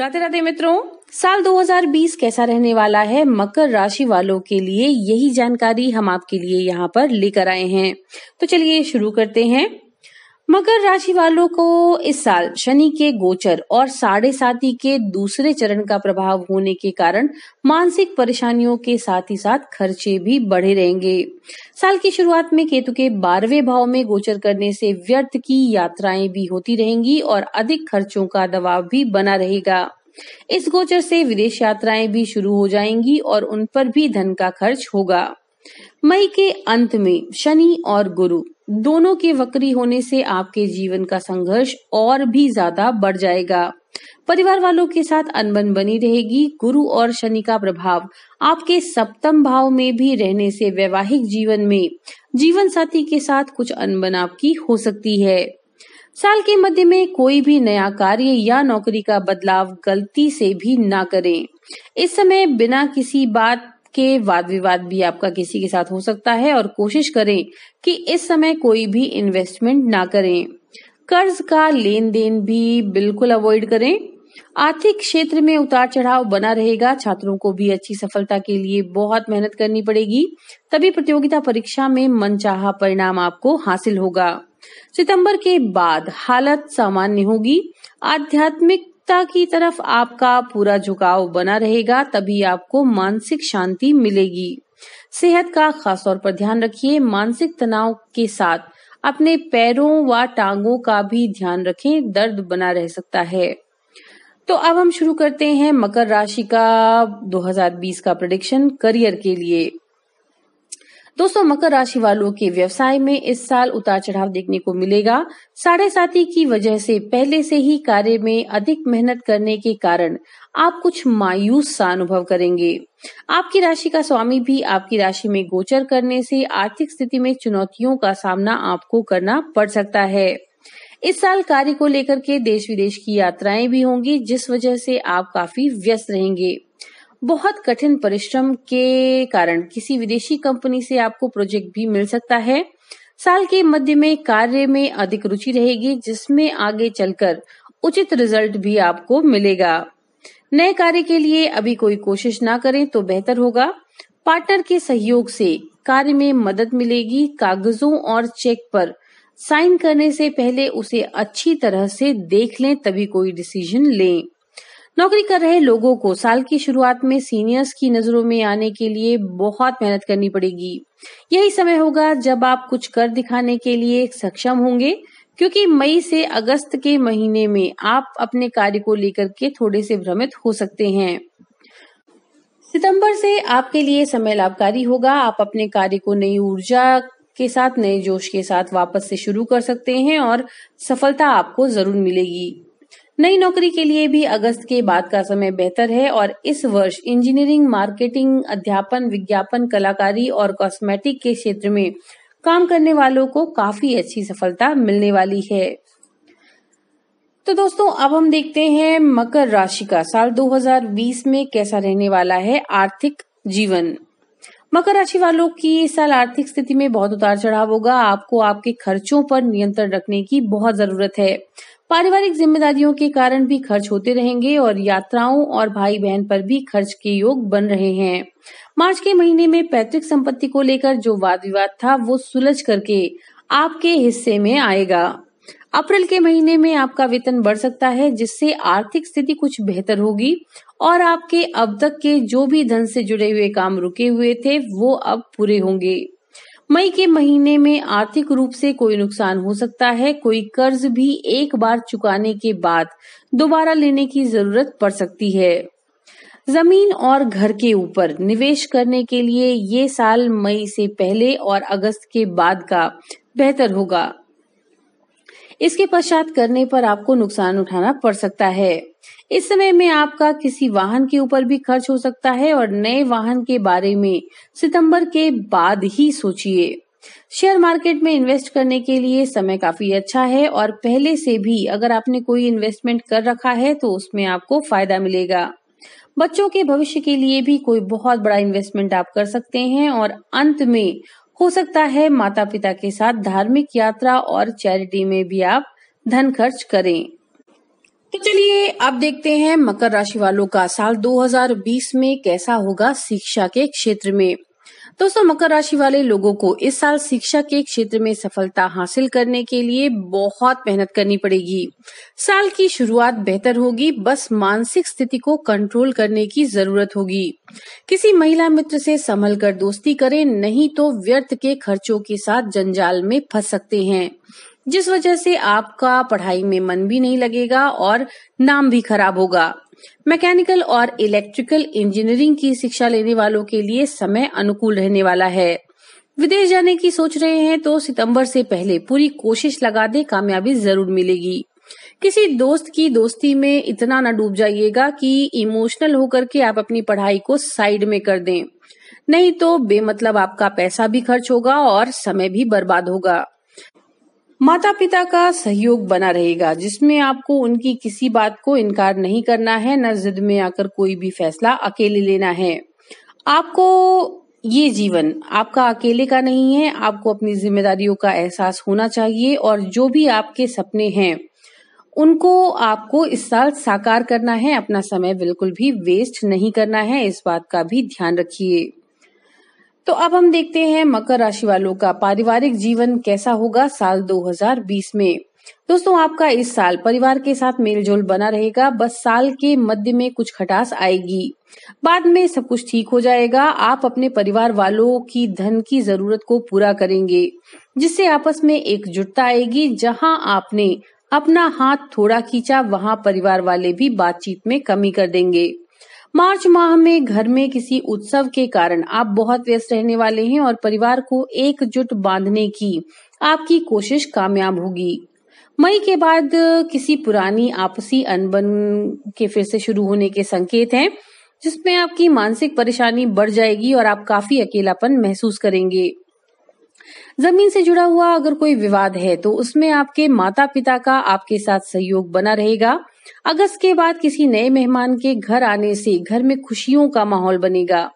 राधे राधे मित्रों साल 2020 कैसा रहने वाला है मकर राशि वालों के लिए यही जानकारी हम आपके लिए यहाँ पर लेकर आए हैं तो चलिए शुरू करते हैं मकर राशि वालों को इस साल शनि के गोचर और साढ़े साथी के दूसरे चरण का प्रभाव होने के कारण मानसिक परेशानियों के साथ ही साथ खर्चे भी बढ़े रहेंगे साल की शुरुआत में केतु के बारहवें भाव में गोचर करने से व्यर्थ की यात्राएं भी होती रहेंगी और अधिक खर्चों का दबाव भी बना रहेगा इस गोचर से विदेश यात्राएं भी शुरू हो जाएंगी और उन पर भी धन का खर्च होगा मई के अंत में शनि और गुरु दोनों के वक्री होने से आपके जीवन का संघर्ष और भी ज्यादा बढ़ जाएगा परिवार वालों के साथ अनबन बनी रहेगी गुरु और शनि का प्रभाव आपके सप्तम भाव में भी रहने से वैवाहिक जीवन में जीवन साथी के साथ कुछ अनबन आपकी हो सकती है साल के मध्य में कोई भी नया कार्य या नौकरी का बदलाव गलती से भी ना करें इस समय बिना किसी बात के वाद विवाद भी आपका किसी के साथ हो सकता है और कोशिश करें कि इस समय कोई भी इन्वेस्टमेंट ना करें कर्ज का लेन देन भी बिल्कुल अवॉइड करें आर्थिक क्षेत्र में उतार चढ़ाव बना रहेगा छात्रों को भी अच्छी सफलता के लिए बहुत मेहनत करनी पड़ेगी तभी प्रतियोगिता परीक्षा में मनचाहा परिणाम आपको हासिल होगा सितंबर के बाद हालत सामान्य होगी आध्यात्मिक सत्ता की तरफ आपका पूरा झुकाव बना रहेगा तभी आपको मानसिक शांति मिलेगी सेहत का खास तौर पर ध्यान रखिए मानसिक तनाव के साथ अपने पैरों व टांगों का भी ध्यान रखें दर्द बना रह सकता है तो अब हम शुरू करते हैं मकर राशि का 2020 का प्रडिक्शन करियर के लिए दोस्तों मकर राशि वालों के व्यवसाय में इस साल उतार चढ़ाव देखने को मिलेगा साढ़े साथी की वजह से पहले से ही कार्य में अधिक मेहनत करने के कारण आप कुछ मायूस सा अनुभव करेंगे आपकी राशि का स्वामी भी आपकी राशि में गोचर करने से आर्थिक स्थिति में चुनौतियों का सामना आपको करना पड़ सकता है इस साल कार्य को लेकर के देश विदेश की यात्राएं भी होंगी जिस वजह से आप काफी व्यस्त रहेंगे बहुत कठिन परिश्रम के कारण किसी विदेशी कंपनी से आपको प्रोजेक्ट भी मिल सकता है साल के मध्य में कार्य में अधिक रुचि रहेगी जिसमें आगे चलकर उचित रिजल्ट भी आपको मिलेगा नए कार्य के लिए अभी कोई कोशिश ना करें तो बेहतर होगा पार्टनर के सहयोग से कार्य में मदद मिलेगी कागजों और चेक पर साइन करने से पहले उसे अच्छी तरह से देख लें तभी कोई डिसीजन लें नौकरी कर रहे लोगों को साल की शुरुआत में सीनियर्स की नजरों में आने के लिए बहुत मेहनत करनी पड़ेगी यही समय होगा जब आप कुछ कर दिखाने के लिए सक्षम होंगे क्योंकि मई से अगस्त के महीने में आप अपने कार्य को लेकर के थोड़े से भ्रमित हो सकते हैं सितंबर से आपके लिए समय लाभकारी होगा आप अपने कार्य को नई ऊर्जा के साथ नए जोश के साथ वापस से शुरू कर सकते हैं और सफलता आपको जरूर मिलेगी नई नौकरी के लिए भी अगस्त के बाद का समय बेहतर है और इस वर्ष इंजीनियरिंग मार्केटिंग अध्यापन विज्ञापन कलाकारी और कॉस्मेटिक के क्षेत्र में काम करने वालों को काफी अच्छी सफलता मिलने वाली है तो दोस्तों अब हम देखते हैं मकर राशि का साल 2020 में कैसा रहने वाला है आर्थिक जीवन मकर राशि वालों की इस साल आर्थिक स्थिति में बहुत उतार चढ़ाव होगा आपको आपके खर्चों पर नियंत्रण रखने की बहुत जरूरत है पारिवारिक जिम्मेदारियों के कारण भी खर्च होते रहेंगे और यात्राओं और भाई बहन पर भी खर्च के योग बन रहे हैं मार्च के महीने में पैतृक संपत्ति को लेकर जो वाद विवाद था वो सुलझ करके आपके हिस्से में आएगा अप्रैल के महीने में आपका वेतन बढ़ सकता है जिससे आर्थिक स्थिति कुछ बेहतर होगी और आपके अब तक के जो भी धन से जुड़े हुए काम रुके हुए थे वो अब पूरे होंगे मई के महीने में आर्थिक रूप से कोई नुकसान हो सकता है कोई कर्ज भी एक बार चुकाने के बाद दोबारा लेने की जरूरत पड़ सकती है जमीन और घर के ऊपर निवेश करने के लिए ये साल मई से पहले और अगस्त के बाद का बेहतर होगा इसके पश्चात करने पर आपको नुकसान उठाना पड़ सकता है इस समय में आपका किसी वाहन के ऊपर भी खर्च हो सकता है और नए वाहन के बारे में सितंबर के बाद ही सोचिए शेयर मार्केट में इन्वेस्ट करने के लिए समय काफी अच्छा है और पहले से भी अगर आपने कोई इन्वेस्टमेंट कर रखा है तो उसमें आपको फायदा मिलेगा बच्चों के भविष्य के लिए भी कोई बहुत बड़ा इन्वेस्टमेंट आप कर सकते हैं और अंत में हो सकता है माता पिता के साथ धार्मिक यात्रा और चैरिटी में भी आप धन खर्च करें तो चलिए अब देखते हैं मकर राशि वालों का साल 2020 में कैसा होगा शिक्षा के क्षेत्र में दोस्तों मकर राशि वाले लोगों को इस साल शिक्षा के क्षेत्र में सफलता हासिल करने के लिए बहुत मेहनत करनी पड़ेगी साल की शुरुआत बेहतर होगी बस मानसिक स्थिति को कंट्रोल करने की जरूरत होगी किसी महिला मित्र से संभल कर दोस्ती करें नहीं तो व्यर्थ के खर्चों के साथ जंजाल में फंस सकते हैं जिस वजह से आपका पढ़ाई में मन भी नहीं लगेगा और नाम भी खराब होगा मैकेनिकल और इलेक्ट्रिकल इंजीनियरिंग की शिक्षा लेने वालों के लिए समय अनुकूल रहने वाला है विदेश जाने की सोच रहे हैं तो सितंबर से पहले पूरी कोशिश लगा दे कामयाबी जरूर मिलेगी किसी दोस्त की दोस्ती में इतना न डूब जाइएगा कि इमोशनल होकर के आप अपनी पढ़ाई को साइड में कर दें नहीं तो बेमतलब आपका पैसा भी खर्च होगा और समय भी बर्बाद होगा माता पिता का सहयोग बना रहेगा जिसमें आपको उनकी किसी बात को इनकार नहीं करना है न जिद में आकर कोई भी फैसला अकेले लेना है आपको ये जीवन आपका अकेले का नहीं है आपको अपनी जिम्मेदारियों का एहसास होना चाहिए और जो भी आपके सपने हैं उनको आपको इस साल साकार करना है अपना समय बिल्कुल भी वेस्ट नहीं करना है इस बात का भी ध्यान रखिए तो अब हम देखते हैं मकर राशि वालों का पारिवारिक जीवन कैसा होगा साल 2020 में दोस्तों आपका इस साल परिवार के साथ मेलजोल बना रहेगा बस साल के मध्य में कुछ खटास आएगी बाद में सब कुछ ठीक हो जाएगा आप अपने परिवार वालों की धन की जरूरत को पूरा करेंगे जिससे आपस में एकजुटता आएगी जहां आपने अपना हाथ थोड़ा खींचा वहां परिवार वाले भी बातचीत में कमी कर देंगे मार्च माह में घर में किसी उत्सव के कारण आप बहुत व्यस्त रहने वाले हैं और परिवार को एकजुट बांधने की आपकी कोशिश कामयाब होगी मई के बाद किसी पुरानी आपसी अनबन के फिर से शुरू होने के संकेत हैं जिसमें आपकी मानसिक परेशानी बढ़ जाएगी और आप काफी अकेलापन महसूस करेंगे जमीन से जुड़ा हुआ अगर कोई विवाद है तो उसमें आपके माता पिता का आपके साथ सहयोग बना रहेगा अगस्त के बाद किसी नए मेहमान के घर आने से घर में खुशियों का माहौल बनेगा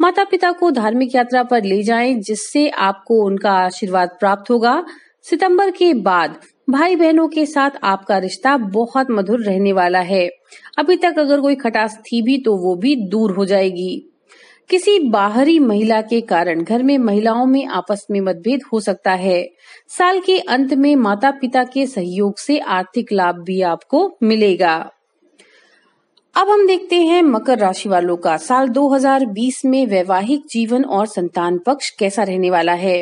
माता पिता को धार्मिक यात्रा पर ले जाएं जिससे आपको उनका आशीर्वाद प्राप्त होगा सितंबर के बाद भाई बहनों के साथ आपका रिश्ता बहुत मधुर रहने वाला है अभी तक अगर कोई खटास थी भी तो वो भी दूर हो जाएगी किसी बाहरी महिला के कारण घर में महिलाओं में आपस में मतभेद हो सकता है साल के अंत में माता पिता के सहयोग से आर्थिक लाभ भी आपको मिलेगा अब हम देखते हैं मकर राशि वालों का साल 2020 में वैवाहिक जीवन और संतान पक्ष कैसा रहने वाला है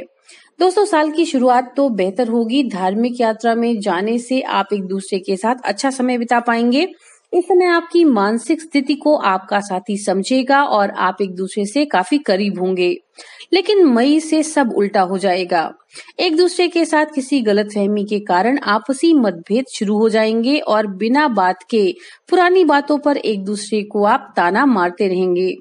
दोस्तों साल की शुरुआत तो बेहतर होगी धार्मिक यात्रा में जाने से आप एक दूसरे के साथ अच्छा समय बिता पाएंगे इस समय आपकी मानसिक स्थिति को आपका साथी समझेगा और आप एक दूसरे से काफी करीब होंगे लेकिन मई से सब उल्टा हो जाएगा एक दूसरे के साथ किसी गलत फहमी के कारण आपसी मतभेद शुरू हो जाएंगे और बिना बात के पुरानी बातों पर एक दूसरे को आप ताना मारते रहेंगे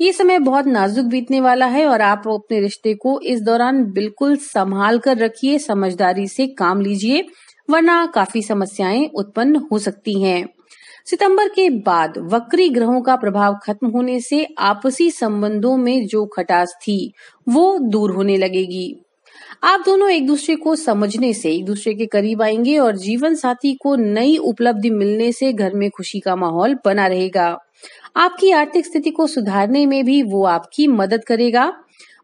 ये समय बहुत नाजुक बीतने वाला है और आप अपने रिश्ते को इस दौरान बिल्कुल संभाल कर रखिए समझदारी से काम लीजिए वरना काफी समस्याएं उत्पन्न हो सकती हैं। सितंबर के बाद वक्री ग्रहों का प्रभाव खत्म होने से आपसी संबंधों में जो खटास थी वो दूर होने लगेगी आप दोनों एक दूसरे को समझने से एक दूसरे के करीब आएंगे और जीवन साथी को नई उपलब्धि मिलने से घर में खुशी का माहौल बना रहेगा आपकी आर्थिक स्थिति को सुधारने में भी वो आपकी मदद करेगा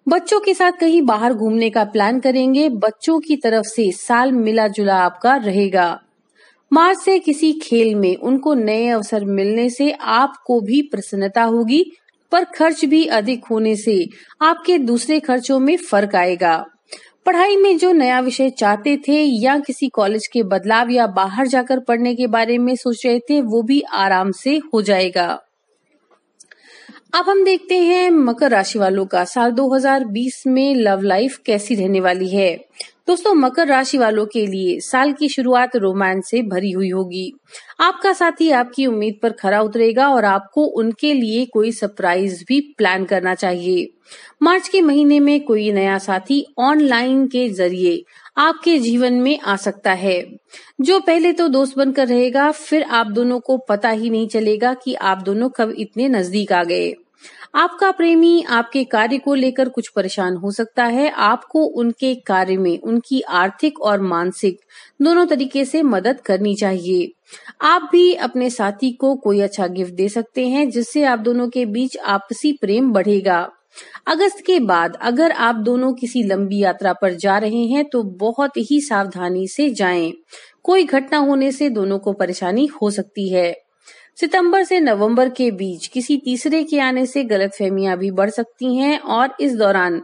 बच्चों के साथ कहीं बाहर घूमने का प्लान करेंगे बच्चों की तरफ से साल मिला जुला आपका रहेगा मार्च से किसी खेल में उनको नए अवसर मिलने से आपको भी प्रसन्नता होगी पर खर्च भी अधिक होने से आपके दूसरे खर्चों में फर्क आएगा पढ़ाई में जो नया विषय चाहते थे या किसी कॉलेज के बदलाव या बाहर जाकर पढ़ने के बारे में सोच रहे थे वो भी आराम से हो जाएगा अब हम देखते हैं मकर राशि वालों का साल 2020 में लव लाइफ कैसी रहने वाली है दोस्तों मकर राशि वालों के लिए साल की शुरुआत रोमांच से भरी हुई होगी आपका साथी आपकी उम्मीद पर खरा उतरेगा और आपको उनके लिए कोई सरप्राइज भी प्लान करना चाहिए मार्च के महीने में कोई नया साथी ऑनलाइन के जरिए आपके जीवन में आ सकता है जो पहले तो दोस्त बनकर रहेगा फिर आप दोनों को पता ही नहीं चलेगा कि आप दोनों कब इतने नजदीक आ गए आपका प्रेमी आपके कार्य को लेकर कुछ परेशान हो सकता है आपको उनके कार्य में उनकी आर्थिक और मानसिक दोनों तरीके से मदद करनी चाहिए आप भी अपने साथी को कोई अच्छा गिफ्ट दे सकते हैं जिससे आप दोनों के बीच आपसी प्रेम बढ़ेगा अगस्त के बाद अगर आप दोनों किसी लंबी यात्रा पर जा रहे हैं तो बहुत ही सावधानी से जाएं। कोई घटना होने से दोनों को परेशानी हो सकती है सितंबर से नवंबर के बीच किसी तीसरे के आने से गलतफहमियां भी बढ़ सकती हैं और इस दौरान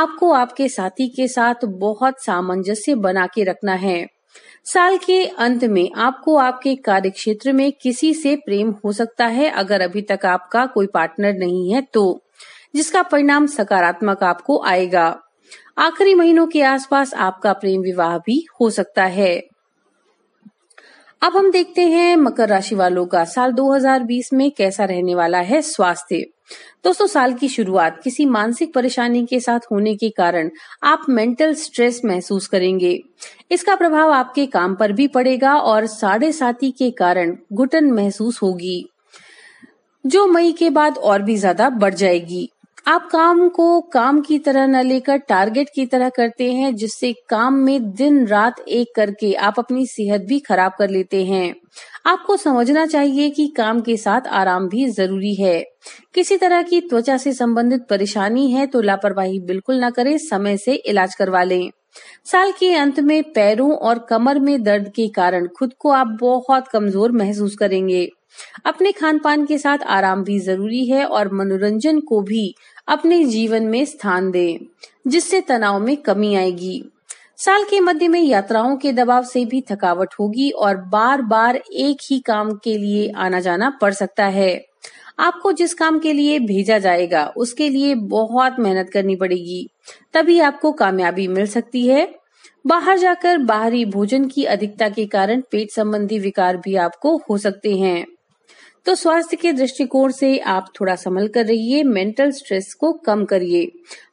आपको आपके साथी के साथ बहुत सामंजस्य बना के रखना है साल के अंत में आपको आपके कार्य क्षेत्र में किसी से प्रेम हो सकता है अगर अभी तक आपका कोई पार्टनर नहीं है तो जिसका परिणाम सकारात्मक आपको आएगा आखिरी महीनों के आसपास आपका प्रेम विवाह भी हो सकता है अब हम देखते हैं मकर राशि वालों का साल 2020 में कैसा रहने वाला है स्वास्थ्य दोस्तों साल की शुरुआत किसी मानसिक परेशानी के साथ होने के कारण आप मेंटल स्ट्रेस महसूस करेंगे इसका प्रभाव आपके काम पर भी पड़ेगा और साढ़े साथी के कारण घुटन महसूस होगी जो मई के बाद और भी ज्यादा बढ़ जाएगी आप काम को काम की तरह न लेकर टारगेट की तरह करते हैं जिससे काम में दिन रात एक करके आप अपनी सेहत भी खराब कर लेते हैं आपको समझना चाहिए कि काम के साथ आराम भी जरूरी है किसी तरह की त्वचा से संबंधित परेशानी है तो लापरवाही बिल्कुल न करें समय से इलाज करवा लें साल के अंत में पैरों और कमर में दर्द के कारण खुद को आप बहुत कमजोर महसूस करेंगे अपने खान पान के साथ आराम भी जरूरी है और मनोरंजन को भी अपने जीवन में स्थान दें जिससे तनाव में कमी आएगी साल के मध्य में यात्राओं के दबाव से भी थकावट होगी और बार बार एक ही काम के लिए आना जाना पड़ सकता है आपको जिस काम के लिए भेजा जाएगा उसके लिए बहुत मेहनत करनी पड़ेगी तभी आपको कामयाबी मिल सकती है बाहर जाकर बाहरी भोजन की अधिकता के कारण पेट संबंधी विकार भी आपको हो सकते हैं तो स्वास्थ्य के दृष्टिकोण से आप थोड़ा संभल कर रहिए मेंटल स्ट्रेस को कम करिए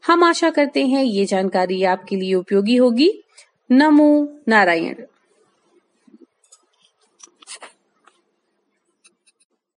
हम आशा करते हैं ये जानकारी आपके लिए उपयोगी होगी नमो नारायण